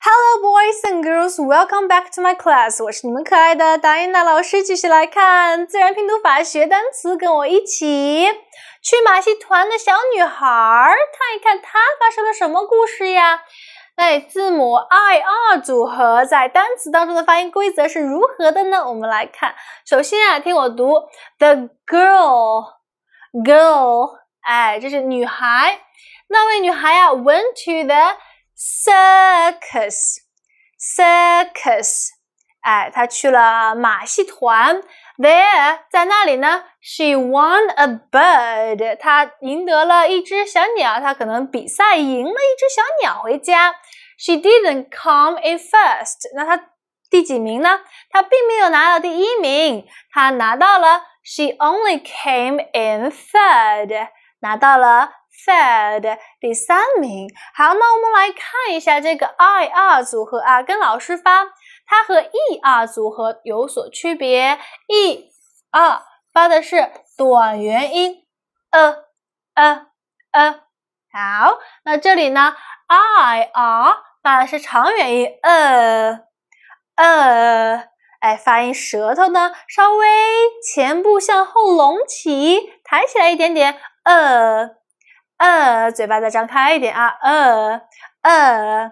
Hello, boys and girls. Welcome back to my class. 我是你们可爱的达 i 娜老师。继续来看自然拼读法学单词，跟我一起去马戏团的小女孩，看一看她发生了什么故事呀？哎，字母 i r 组合在单词当中的发音规则是如何的呢？我们来看，首先啊，听我读 the girl, girl，哎，这是女孩。那位女孩呀，went to the Circus, circus，哎，他去了马戏团。There，在那里呢。She won a bird，她赢得了一只小鸟。她可能比赛赢了一只小鸟回家。She didn't come in first，那她第几名呢？她并没有拿到第一名，她拿到了。She only came in third，拿到了。Fed 第三名，好，那我们来看一下这个 ir 组合啊，跟老师发，它和 er 组合有所区别。er 发的是短元音，e e e。好，那这里呢 ir 发的是长元音，e e。哎，发音舌头呢稍微前部向后隆起，抬起来一点点，呃。呃，嘴巴再张开一点啊！呃呃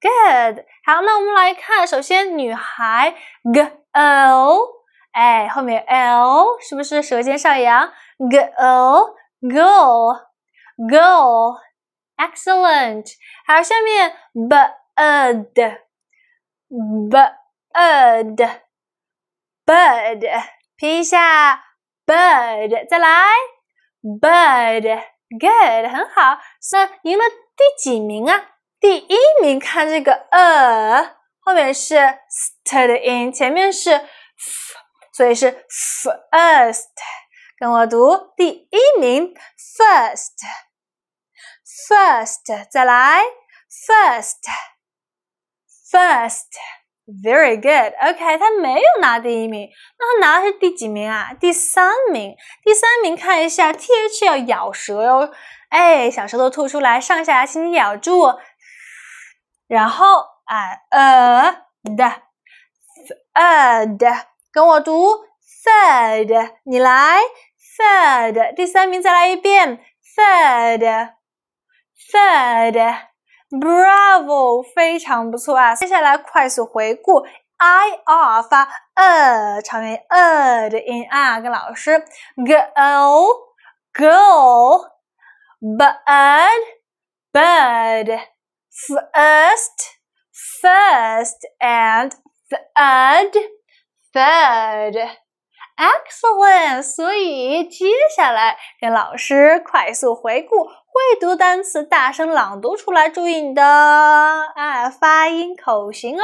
，good。好，那我们来看，首先女孩 g i r l 哎，后面 l 是不是舌尖上扬？g i r l g i r l g i r l e x c e l l e n t 好，下面 b i r d，b i r d，b i r d，拼一下 b i r d，再来 b i r d。Good，很好。那赢了第几名啊？第一名，看这个，a 后面是 st o o d in，前面是 f，所以是 first。跟我读，第一名，first，first，再来，first，first。Very good. OK，他没有拿第一名，那他拿的是第几名啊？第三名。第三名，看一下，T H 要咬舌哟，哎，小舌头吐出来，上下牙轻轻咬住，然后，啊，呃，的呃的，跟我读 third，你来 third，第三名，再来一遍 third，third。Bravo，非常不错啊！接下来快速回顾，ir 发 e 长元音 e 的音啊，跟老师 g o g i r l b a d b a d f i r s t f i r s t and third，third。Excellent！所以接下来跟老师快速回顾会读单词，大声朗读出来，注意你的啊发音口型哦。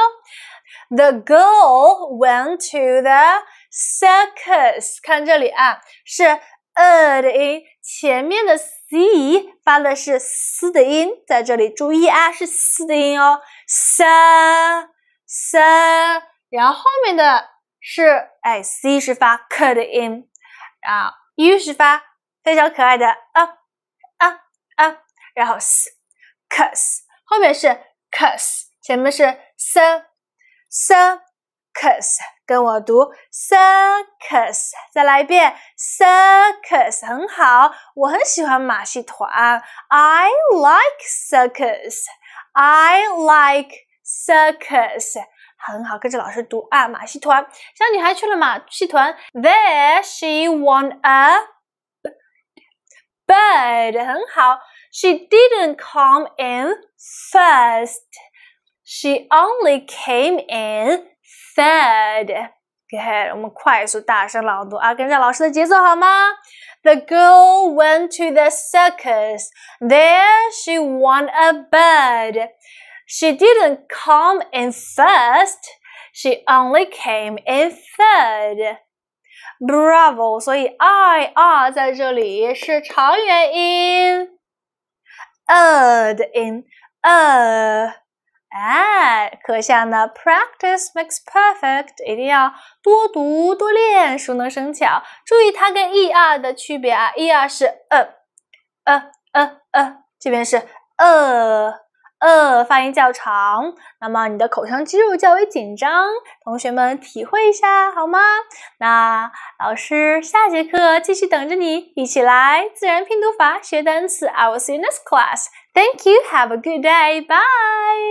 The girl went to the circus。看这里啊，是 e 的音，前面的 c 发的是 s 的音，在这里注意啊，是 s 的音哦，s，s，然后后面的。是，哎，c 是发 k 的音啊，u 是发非常可爱的啊啊啊，然后 c u s 后面是 c，u s 前面是 s，s，c，u s 跟我读 circus，再来一遍 circus，很好，我很喜欢马戏团，I like circus，I like circus。很好，跟着老师读啊，马戏团。小女孩去了马戏团，There she won a bird，很好。She didn't come in first. She only came in third. Good. 我们快速大声朗读啊，跟着老师的节奏好吗？The girl went to the circus. There she won a bird. She didn't come in first. She only came in third. Bravo！所以 I R 在这里是长元音，a 的音，a。哎，可下呢，practice ah, makes perfect，一定要多读多练，熟能生巧。注意它跟 e r 的区别啊，e r 是 a，a 呃，发音较长，那么你的口腔肌肉较为紧张。同学们，体会一下好吗？那老师下节课继续等着你，一起来自然拼读法学单词。Our science class. Thank you. Have a good day. Bye.